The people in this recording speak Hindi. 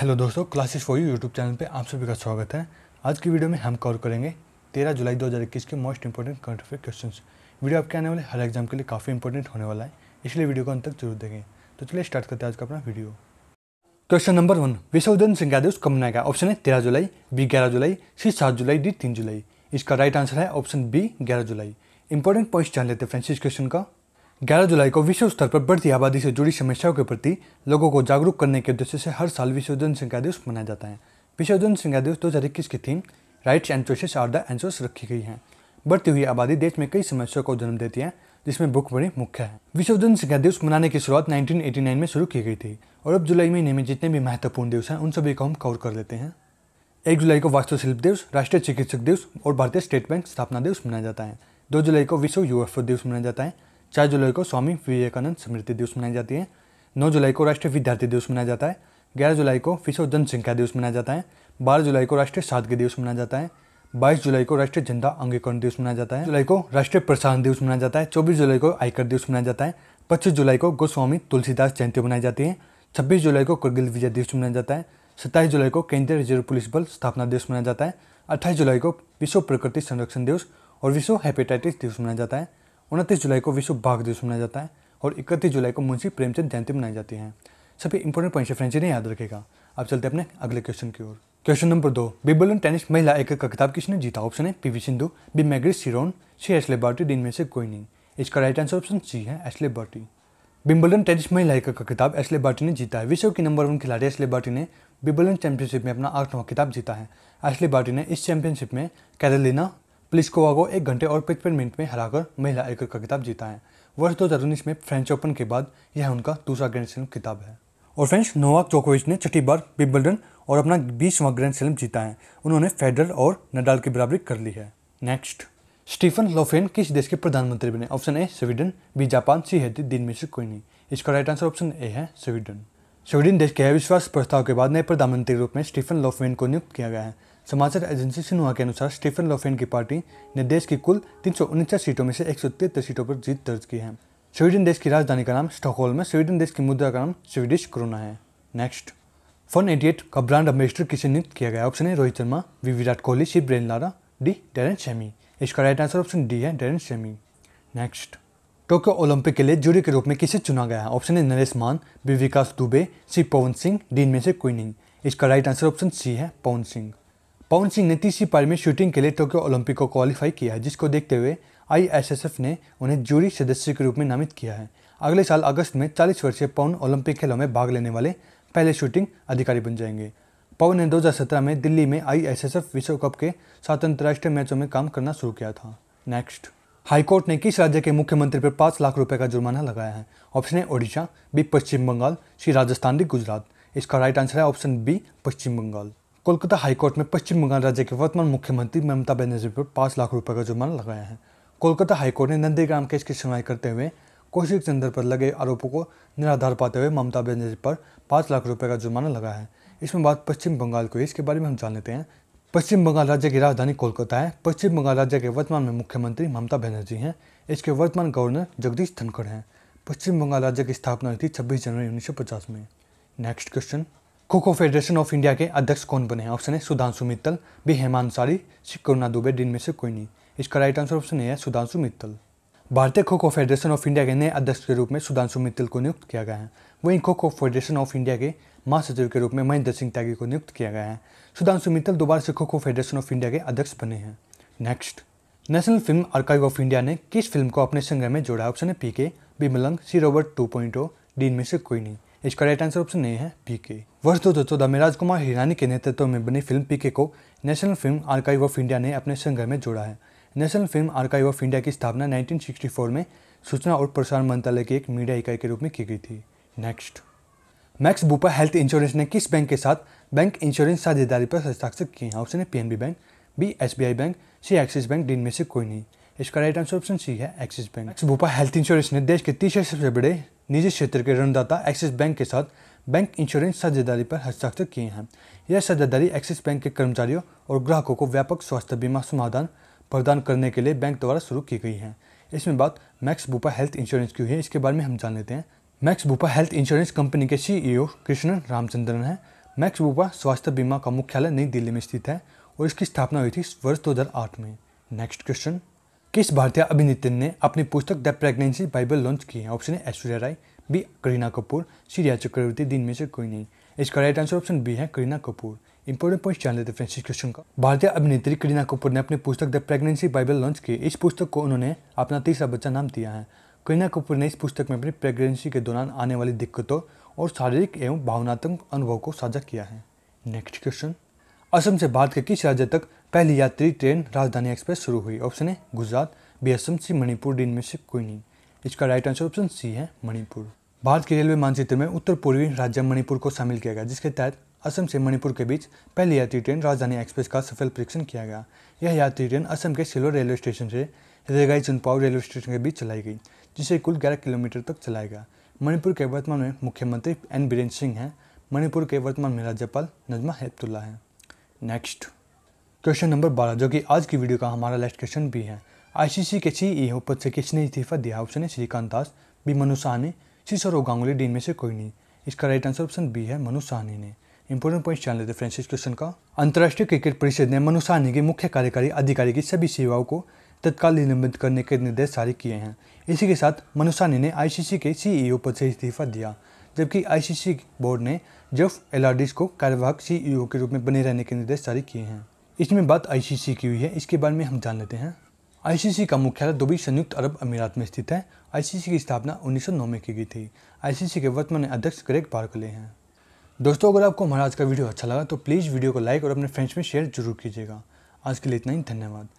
हेलो दोस्तों classes for you YouTube channel पे आप सभी का स्वागत है आज की वीडियो में हम कवर करेंगे 13 जुलाई 2021 के most important current affair question video आपके आने वाले हर एग्जाम के लिए काफ़ी इंपॉर्टेंट होने वाला है इसलिए वीडियो को अंत तक जरूर देखें तो चलिए स्टार्ट करते हैं आज का अपना वीडियो क्वेश्चन नंबर वन विश्वधन संख्या दिवस कब मनाएगा ऑप्शन है तेरह जुलाई बी ग्यारह जुलाई सी सात जुलाई डी तीन जुलाई इसका राइट आंसर है ऑप्शन बी ग्यारह जुलाई इंपॉर्टेंट पॉइंट जान लेते हैं फ्रेंड्स इस क्वेश्चन का 11 जुलाई को विश्व स्तर पर बढ़ती आबादी से जुड़ी समस्याओं के प्रति लोगों को जागरूक करने के उद्देश्य से हर साल विश्व जनसंख्या दिवस मनाया जाता है विश्व जनसंख्या दिवस दो हज़ार इक्कीस की theme rights and choices are the answers रखी गई है बढ़ती हुई आबादी देश में कई समस्याओं को जन्म देती है जिसमें भूखमरी मुख्य है विश्व जनसंख्या दिवस मनाने की शुरुआत 1989 में शुरू की गई थी और अब जुलाई महीने में जितने भी महत्वपूर्ण दिवस हैं उन सभी को हम कवर कर लेते हैं एक जुलाई को वास्तुशिल्प दिवस राष्ट्रीय चिकित्सक दिवस और भारतीय स्टेट बैंक स्थापना दिवस मनाया जाता है दो जुलाई को विश्व यूएफओ दिवस मनाया जाता है चार जुलाई को स्वामी विवेकानंद स्मृति दिवस मनाई जाती है नौ जुलाई को राष्ट्रीय विद्यार्थी दिवस मनाया जाता है ग्यारह जुलाई को विश्व जनसंख्या दिवस मनाया जाता है बारह जुलाई को राष्ट्रीय सादगी दिवस मनाया जाता है बाईस जुलाई को राष्ट्रीय झंडा अंगीकरण दिवस मनाया जाता है जुलाई को राष्ट्रीय प्रसारण दिवस मनाया जाता है चौबीस जुलाई को आयकर दिवस मनाया जाता है पच्चीस जुलाई को गोस्वामी तुलसीदास जयंती मनाई जाती है छब्बीस जुलाई को करगिल विजय दिवस मनाया जाता है सत्ताईस जुलाई को केंद्रीय रिजर्व पुलिस बल स्थापना दिवस मनाया जाता है अट्ठाईस जुलाई को विश्व प्रकृति संरक्षण दिवस और विश्व हेपेटाइटिस दिवस मनाया जाता है उनतीस जुलाई को विश्व बाघ दिवस मनाया जाता है और इकतीस जुलाई को मुंशी प्रेमचंद जयंती मनाई जाती है सभी इंपॉर्टेंट पॉइंट फ्रेंच ने याद रखेगा आप चलते अपने अगले क्वेश्चन की ओर क्वेश्चन नंबर दो बिबलन टेनिस महिला एक का खिताब किसने जीता ऑप्शन है पीवी सिंधु बी मैग्रिस सिरोन सी एस डीन में से कोई नहीं इसका राइट आंसर ऑप्शन सी है एस्ले बार्टी बिम्बलडन टेनिस महिला एक का खिताब एस्ले बार्टी ने जीता है विश्व की नंबर वन खिलाड़ी एस्ले बार्टी ने बिबलन चैंपियनशिप में अपना आठवां खिताब जीता है एस्ले बार्टी ने इस चैंपियनशिप में कैरलिना प्लिस्कोवा को एक घंटे और पिचपन मिनट में हराकर महिला एक का खिताब जीता है वर्ष दो हज़ार उन्नीस में फ्रेंच ओपन के बाद यह उनका दूसरा ग्रैंड स्लैम खिताब है और फ्रेंच नोवाक जोकोविच ने छठी बार विंबलडन और अपना बीसवा ग्रैंड स्लैम जीता है उन्होंने फेडरल और नडाल की बराबरी कर ली है नेक्स्ट स्टीफन लोफेन किस देश के प्रधानमंत्री बने option A Sweden B Japan C है दिन में से कोई नहीं इसका राइट आंसर ऑप्शन ए है स्वीडन स्वीडन देश के अविश्वास प्रस्ताव के बाद नए प्रधानमंत्री के रूप में स्टीफन लोफेन को नियुक्त किया गया है समाचार एजेंसी सिन्हा के अनुसार स्टीफन लोफेन की पार्टी ने देश की कुल तीन सीटों में से एक सीटों पर जीत दर्ज की है स्वीडन देश की राजधानी का नाम स्टॉकहोल में स्वीडन देश की मुद्रा का नाम स्वीडिश कोरोना है नेक्स्ट फन एडियट का ब्रांड अम्बेस्टर किसे नियुक्त किया गया ऑप्शन है रोहित शर्मा वी विराट कोहली शिव Brian Lara D Darren Sammy इसका राइट आंसर ऑप्शन डी है Darren Sammy next Tokyo Olympic के लिए जूरी के रूप में किसे चुना गया है ऑप्शन है नरेश मान बी विकास दुबे सी पवन सिंह डीन में से कोई नहीं इसका राइट आंसर ऑप्शन सी है पवन सिंह पवन सिंह ने तीसरी पारी में शूटिंग के लिए टोक्यो ओलंपिक को क्वालिफाई किया है जिसको देखते हुए आईएसएसएफ ने उन्हें जूरी सदस्य के रूप में नामित किया है अगले साल अगस्त में 40 वर्षीय पवन ओलंपिक खेलों में भाग लेने वाले पहले शूटिंग अधिकारी बन जाएंगे पवन ने 2017 में दिल्ली में आई विश्व कप के सात अंतर्राष्ट्रीय मैचों में काम करना शुरू किया था नेक्स्ट हाईकोर्ट ने किस राज्य के मुख्यमंत्री पर पाँच लाख रुपए का जुर्माना लगाया है ऑप्शन है Odisha B Paschim Bengal C Rajasthan D Gujarat इसका राइट आंसर है option B Paschim Bengal Kolkata high court में पश्चिम बंगाल राज्य के वर्तमान मुख्यमंत्री ममता बनर्जी पर पाँच लाख रुपए का जुर्माना लगाया है कोलकाता हाईकोर्ट ने नंदीग्राम केस की सुनवाई करते हुए कौशिक चंद्र पर लगे आरोपों को निराधार पाते हुए ममता बनर्जी पर पाँच लाख रुपए का जुर्माना लगाया है इसमें बात पश्चिम बंगाल को इसके बारे में हम जान लेते हैं पश्चिम बंगाल राज्य की राजधानी कोलकाता है पश्चिम बंगाल राज्य के वर्तमान में मुख्यमंत्री ममता बनर्जी हैं इसके वर्तमान गवर्नर जगदीश धनखड़ हैं पश्चिम बंगाल राज्य की स्थापना हुई थी छब्बीस जनवरी उन्नीस में नेक्स्ट क्वेश्चन खो खो फेडरेशन ऑफ इंडिया के अध्यक्ष कौन बने हैं ऑप्शन है सुधांशु मित्तल बी हेमांसारी सी करुणा दुबे दिन में से कोई नहीं इसका राइट आंसर ऑप्शन है सुधांशु मित्तल भारतीय खो खो फेडरेशन ऑफ इंडिया के नए अध्यक्ष के रूप में सुधांशु मित्तल को नियुक्त किया गया है वहीं खो खो फेडरेशन ऑफ इंडिया के महासचिव के रूप में महेंद्र सिंह त्यागी को नियुक्त किया गया है सुधांशु मित्तल दोबारा से खो खो फेडरेशन ऑफ इंडिया के अध्यक्ष बने हैं next national film archive of India ने किस फिल्म को अपने संग्रह में जोड़ा ऑप्शन है P K B Malang C robot two point डीन में से कोई नहीं इसका राइट आंसर ऑप्शन नहीं है पीके वर्ष दो दोस्तों में राजकुमार हिरानी के नेतृत्व में बनी फिल्म पीके को national film archive of India ने अपने संग्रह में जोड़ा है national film archive of India की स्थापना 1964 में सूचना और प्रसारण मंत्रालय की एक मीडिया इकाई के रूप में की गई थी next Max Bupa health insurance ने किस बैंक के साथ बैंक इंश्योरेंस साझेदारी पर हस्ताक्षर किए हैं ऑप्शन है पीएनबी बैंक बी आई बैंक सी एक्सिस बैंक दिन में से कोई नहीं इसका राइट आंसर ऑप्शन सी है Axis bank Max Bupa health insurance ने देश के तीसरे सबसे बड़े निजी क्षेत्र के ऋणदाता एक्सिस बैंक के साथ बैंक इंश्योरेंस साझेदारी पर हस्ताक्षर किए हैं यह साझेदारी एक्सिस बैंक के कर्मचारियों और ग्राहकों को व्यापक स्वास्थ्य बीमा समाधान प्रदान करने के लिए बैंक द्वारा शुरू की गई है इसमें बात मैक्स बुपा हेल्थ इंश्योरेंस की हुई है इसके बारे में हम जान लेते हैं Max Bupa health insurance company के सीईओ e कृष्णन रामचंद्रन हैं मैक्स बुपा स्वास्थ्य बीमा का मुख्यालय नई दिल्ली में स्थित है और इसकी स्थापना हुई थी वर्ष दो में नेक्स्ट क्वेश्चन किस भारतीय अभिनेत्री ने अपनी पुस्तक द प्रेगनेंसी बाइबल लॉन्च की है ऑप्शन है ऐश्वर्या राय बी करीना कपूर सी रिया चक्रवर्ती दिन में से कोई नहीं इसका राइट आंसर ऑप्शन बी है करीना कपूर इंपॉर्टेंट पॉइंट जान लेते फ्रेंड्स इस क्वेश्चन का भारतीय अभिनेत्री करीना कपूर ने अपनी पुस्तक द प्रेगनेंसी बाइबल लॉन्च की इस पुस्तक को उन्होंने अपना तीसरा बच्चा नाम दिया है करीना कपूर ने इस पुस्तक में अपनी प्रेगनेंसी के दौरान आने वाली दिक्कतों और शारीरिक एवं भावनात्मक अनुभव को साझा किया है नेक्स्ट क्वेश्चन असम से भारत के किस राज्य तक पहली यात्री ट्रेन राजधानी एक्सप्रेस शुरू हुई ऑप्शन है Gujarat B Assam C Manipur डीन में से कोई नहीं इसका राइट आंसर ऑप्शन सी है मणिपुर भारत के रेलवे मानचित्र में उत्तर पूर्वी राज्य मणिपुर को शामिल किया गया जिसके तहत असम से मणिपुर के बीच पहली यात्री ट्रेन राजधानी एक्सप्रेस का सफल परीक्षण किया गया यह यात्री ट्रेन असम के सिलोर रेलवे स्टेशन से रेगाई चुनपाव रेलवे स्टेशन के बीच चलाई गई जिसे कुल ग्यारह किलोमीटर तक चलाया गया मणिपुर के वर्तमान में मुख्यमंत्री एन बीरेन सिंह हैं मणिपुर के वर्तमान में राज्यपाल नजमा हेपतुल्ला हैं नेक्स्ट क्वेश्चन नंबर बारह जो कि आज की वीडियो का हमारा लास्ट क्वेश्चन भी है आईसीसी के सीईओ e पद से किसने इस्तीफा दिया ऑप्शन है श्रीकांत दास बी मनु साहनी सी सौरव गांगुली डीन में से कोई नहीं इसका राइट आंसर ऑप्शन बी है मनु साहनी ने इंपॉर्टेंट पॉइंट जान लेते फ्रेंड्स इस क्वेश्चन का अंतर्राष्ट्रीय क्रिकेट परिषद ने मनु साहनी के मुख्य कार्यकारी अधिकारी की सभी सेवाओं को तत्काल निलंबित करने के निर्देश जारी किए हैं इसी के साथ मनु साहनी ने आईसीसी के सीईओ e पद से इस्तीफा दिया जबकि आईसीसी बोर्ड ने जेफ एलाडिस को कार्यवाहक सीईओ e के रूप में बने रहने के निर्देश जारी किए हैं इसमें बात आईसीसी की हुई है इसके बारे में हम जान लेते हैं आईसीसी का मुख्यालय दुबई संयुक्त अरब अमीरात में स्थित है आईसीसी की स्थापना उन्नीस में की गई थी आईसीसी के वर्तमान अध्यक्ष ग्रेग पार्कले हैं दोस्तों अगर आपको महाराज का वीडियो अच्छा लगा तो प्लीज़ वीडियो को लाइक और अपने फ्रेंड्स में शेयर जरूर कीजिएगा आज के लिए इतना ही धन्यवाद